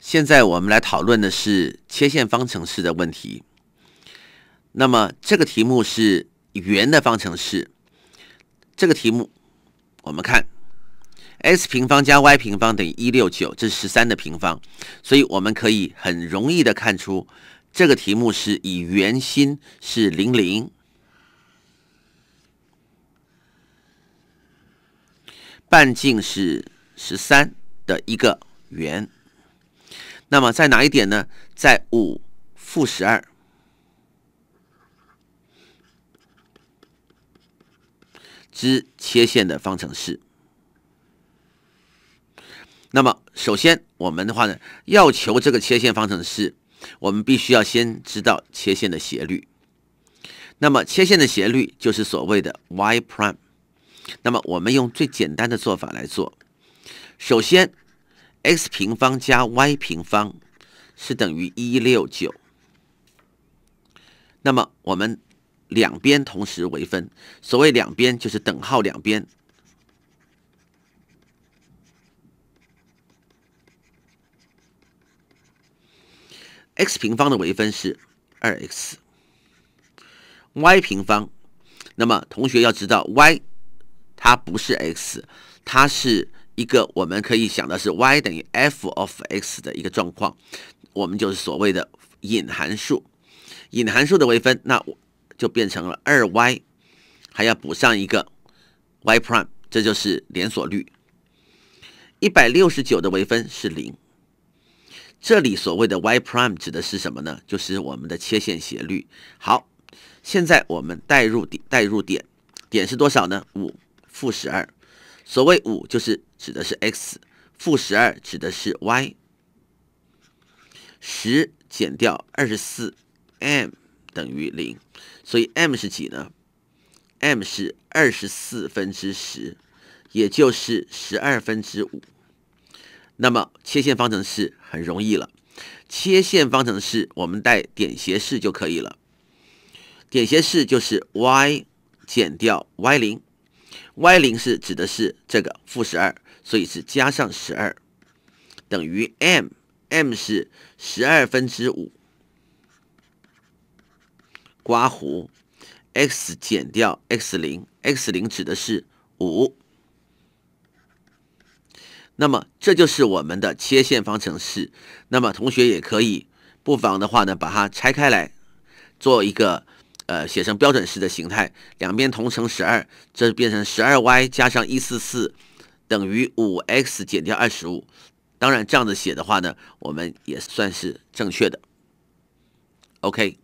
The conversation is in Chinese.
现在我们来讨论的是切线方程式的问题。那么这个题目是圆的方程式。这个题目我们看 x 平方加 y 平方等于一六九，这是十三的平方，所以我们可以很容易的看出，这个题目是以圆心是零零，半径是十三的一个圆。那么在哪一点呢？在五负十二之切线的方程式。那么首先我们的话呢，要求这个切线方程式，我们必须要先知道切线的斜率。那么切线的斜率就是所谓的 y prime。那么我们用最简单的做法来做，首先。x 平方加 y 平方是等于一六九，那么我们两边同时微分，所谓两边就是等号两边，x 平方的微分是二 x，y 平方，那么同学要知道 y 它不是 x，它是。一个我们可以想的是 y 等于 f of x 的一个状况，我们就是所谓的隐函数，隐函数的微分，那就变成了二 y，还要补上一个 y prime，这就是连锁率。一百六十九的微分是零，这里所谓的 y prime 指的是什么呢？就是我们的切线斜率。好，现在我们代入点，代入点，点是多少呢？五负十二。所谓五就是。指的是 x，负十二指的是 y，十减掉二十四 m 等于零，所以 m 是几呢？m 是二十四分之十，也就是十二分之五。那么切线方程式很容易了，切线方程式我们带点斜式就可以了。点斜式就是 y 减掉 y 零。y 零是指的是这个负十二，所以是加上十二，等于 m，m 是十二分之五，刮弧 x 减掉 x 零，x 零指的是五，那么这就是我们的切线方程式。那么同学也可以不妨的话呢，把它拆开来做一个。呃，写成标准式的形态，两边同乘十二，这变成十二 y 加上一四四等于五 x 减掉二十五。当然，这样子写的话呢，我们也算是正确的。OK。